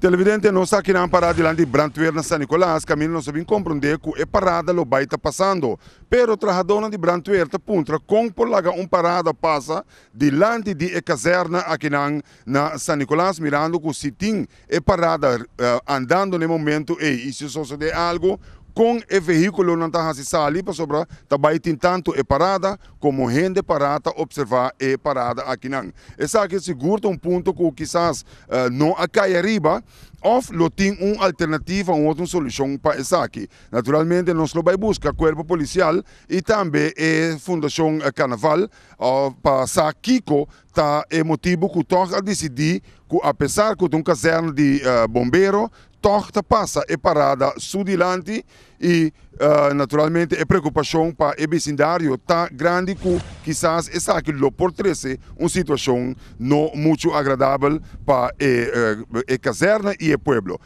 Televidente não está aqui na parada lá de Brantweer na São Nicolás, caminho não sabe compreender que é parada lo baita está passando. Pero dona de Brantweer está puntra com por lá um parada passa de lá de e caserna aqui na, na São Nicolás, mirando que se tem é parada uh, andando no momento e isso sucede algo, com o veículo não está a ali para sobrar, também tem tanto é parada como gente parada observar é parada aqui não. Essa aqui segura um ponto que quizás uh, eh, não a cair arriba, ou tem uma alternativa, uma outra solução para essa aqui. Naturalmente, nós vamos vai buscar corpo policial e também a Fundação eh, Carnaval uh, para saber Kiko tá o motivo que toca decidir que apesar de um caserno de uh, eh, bombeiro, torta passa é parada sudilante e uh, naturalmente a preocupação para o vecindário está grande com quizás essa aquilo por 13 uma situação não muito agradável para a, a eh, caserna e o povo.